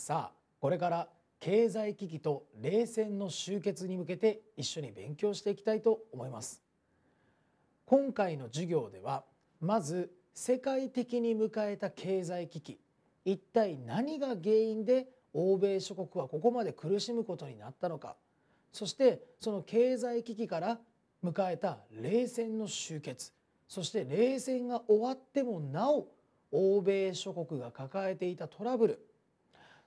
さあこれから経済危機と冷戦の終結に向けて一緒に勉強していきたいと思います今回の授業ではまず世界的に迎えた経済危機一体何が原因で欧米諸国はここまで苦しむことになったのかそしてその経済危機から迎えた冷戦の終結そして冷戦が終わってもなお欧米諸国が抱えていたトラブル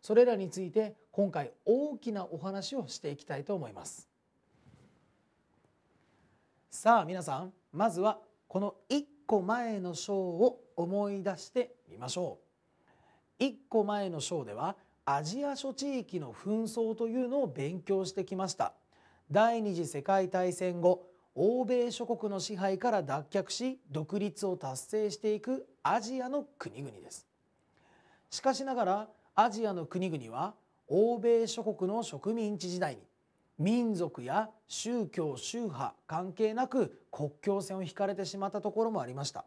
それらについて今回大きなお話をしていきたいと思いますさあ皆さんまずはこの1個前の章を思い出してみましょう1個前の章ではアジア諸地域の紛争というのを勉強してきました第二次世界大戦後欧米諸国の支配から脱却し独立を達成していくアジアの国々ですしかしながらアジアの国々は欧米諸国の植民地時代に民族や宗教宗派関係なく国境線を引かれてしまったところもありました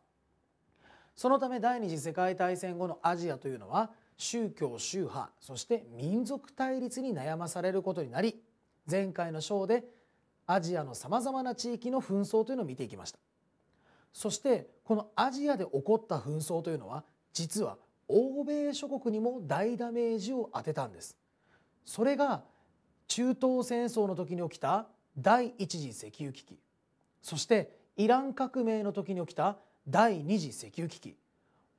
そのため第二次世界大戦後のアジアというのは宗教宗派そして民族対立に悩まされることになり前回の章でアジアのさまざまな地域の紛争というのを見ていきましたそしてこのアジアで起こった紛争というのは実は欧米諸国にも大ダメージを当てたんですそれが中東戦争の時に起きた第一次石油危機そしてイラン革命の時に起きた第二次石油危機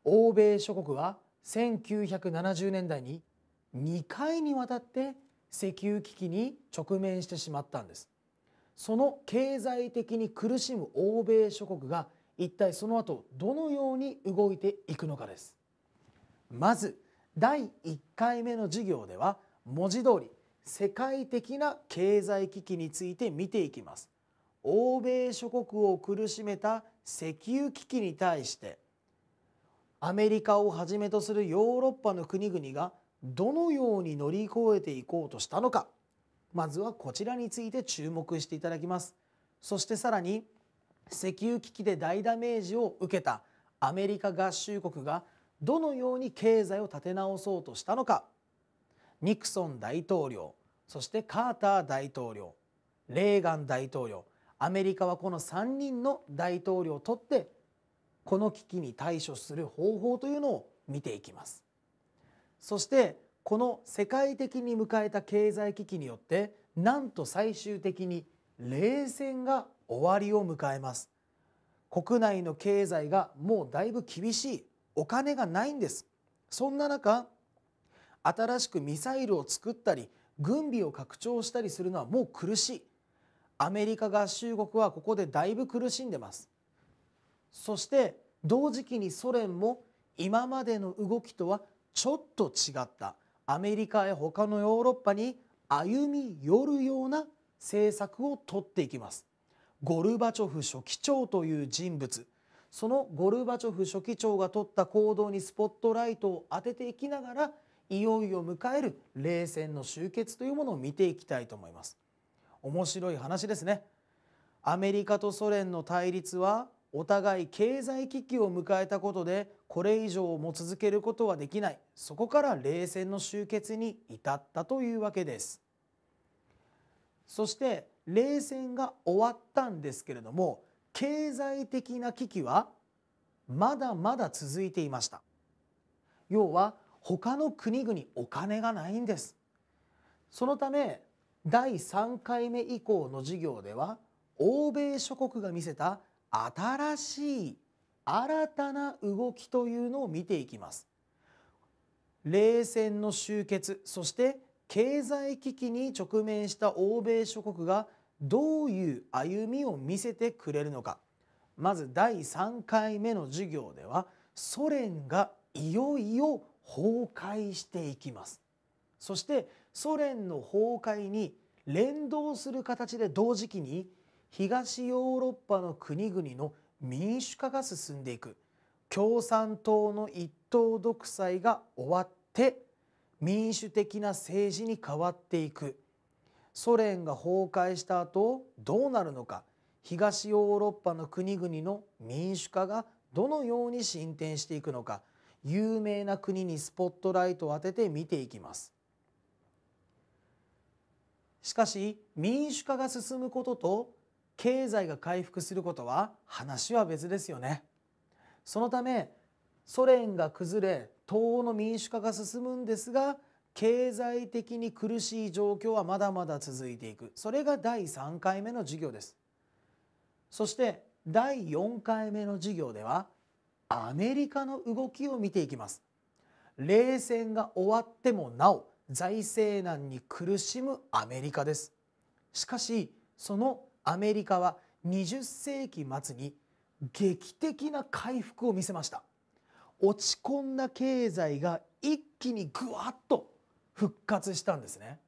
欧米諸国は1970年代に2回にわたって石油危機に直面してしまったんですその経済的に苦しむ欧米諸国が一体その後どのように動いていくのかですまず第1回目の授業では文字通り世界的な経済危機について見ていきます。欧米諸国を苦しめた石油危機に対してアメリカをはじめとするヨーロッパの国々がどのように乗り越えていこうとしたのかまずはこちらについて注目していただきますそしてさらに石油危機で大ダメージを受けたアメリカ合衆国がどのように経済を立て直そうとしたのかニクソン大統領そしてカーター大統領レーガン大統領アメリカはこの3人の大統領をとってこの危機に対処する方法というのを見ていきますそしてこの世界的に迎えた経済危機によってなんと最終的に冷戦が終わりを迎えます国内の経済がもうだいぶ厳しいお金がないんですそんな中新しくミサイルを作ったり軍備を拡張したりするのはもう苦しいアメリカ合衆国はここでだいぶ苦しんでますそして同時期にソ連も今までの動きとはちょっと違ったアメリカや他のヨーロッパに歩み寄るような政策を取っていきますゴルバチョフ書記長という人物そのゴルバチョフ書記長が取った行動にスポットライトを当てていきながらいよいよ迎える冷戦の終結というものを見ていきたいと思います面白い話ですねアメリカとソ連の対立はお互い経済危機を迎えたことでこれ以上も続けることはできないそこから冷戦の終結に至ったというわけですそして冷戦が終わったんですけれども経済的な危機はまだまだ続いていました要は他の国々お金がないんですそのため第3回目以降の授業では欧米諸国が見せた新しい新たな動きというのを見ていきます冷戦の終結そして経済危機に直面した欧米諸国がどういう歩みを見せてくれるのかまず第3回目の授業ではソ連がいよいよ崩壊していきますそしてソ連の崩壊に連動する形で同時期に東ヨーロッパの国々の民主化が進んでいく共産党の一党独裁が終わって民主的な政治に変わっていくソ連が崩壊した後どうなるのか東ヨーロッパの国々の民主化がどのように進展していくのか有名な国にスポットライトを当てて見ていきますしかし民主化が進むことと経済が回復することは話は別ですよねそのためソ連が崩れ東欧の民主化が進むんですが経済的に苦しい状況はまだまだ続いていくそれが第3回目の授業ですそして第4回目の授業ではアメリカの動きを見ていきます冷戦が終わってもなお財政難に苦しむアメリカですしかしそのアメリカは20世紀末に劇的な回復を見せました落ち込んだ経済が一気にぐわっと復活したんですね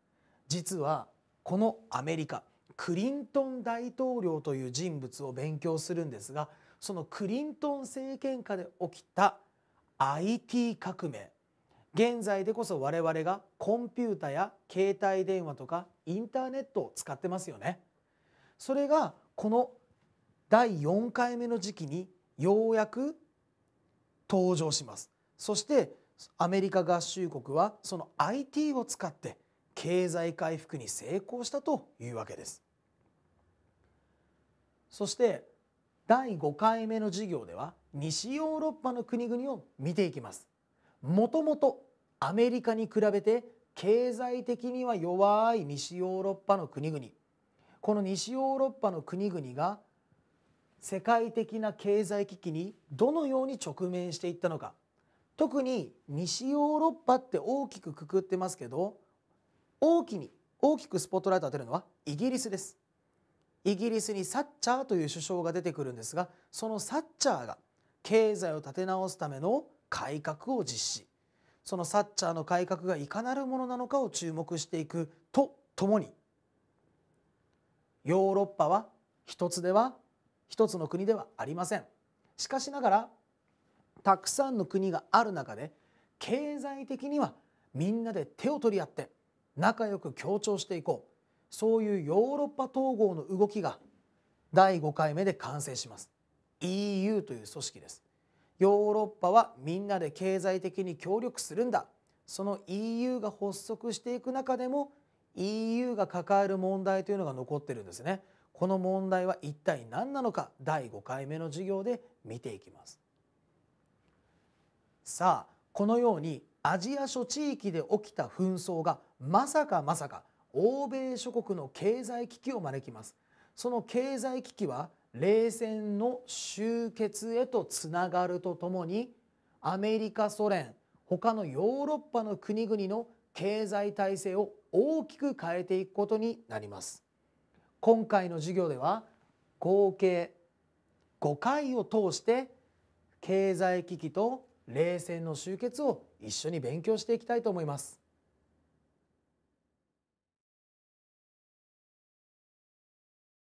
実はこのアメリカクリントン大統領という人物を勉強するんですがそのクリントン政権下で起きた IT 革命現在でこそ我々がコンピュータや携帯電話とかインターネットを使ってますよね。それがこの第4回目の時期にようやく登場します。そしてアメリカ合衆国はその IT を使って経済回復に成功したというわけです。そして第5回目の授業では西ヨーロッパの国々を見ていきます。もともとアメリカに比べて経済的には弱い西ヨーロッパの国々この西ヨーロッパの国々が世界的な経済危機にどのように直面していったのか特に西ヨーロッパって大きくくくってますけど大きに大きくスポットライト当てるのはイギリスですイギリスにサッチャーという首相が出てくるんですがそのサッチャーが経済を立て直すための改革を実施そのサッチャーの改革がいかなるものなのかを注目していくとともにヨーロッパは一つでは一つの国ではありませんしかしながらたくさんの国がある中で経済的にはみんなで手を取り合って仲良く協調していこうそういうヨーロッパ統合の動きが第5回目で完成します EU という組織ですヨーロッパはみんなで経済的に協力するんだその EU が発足していく中でも EU が抱える問題というのが残ってるんですねこの問題は一体何なのか第5回目の授業で見ていきますさあこのようにアジア諸地域で起きた紛争がまさかまさか欧米諸国の経済危機を招きますその経済危機は冷戦の終結へとつながるとともにアメリカソ連他のヨーロッパの国々の経済体制を大きく変えていくことになります今回の授業では合計5回を通して経済危機と冷戦の終結を一緒に勉強していきたいと思います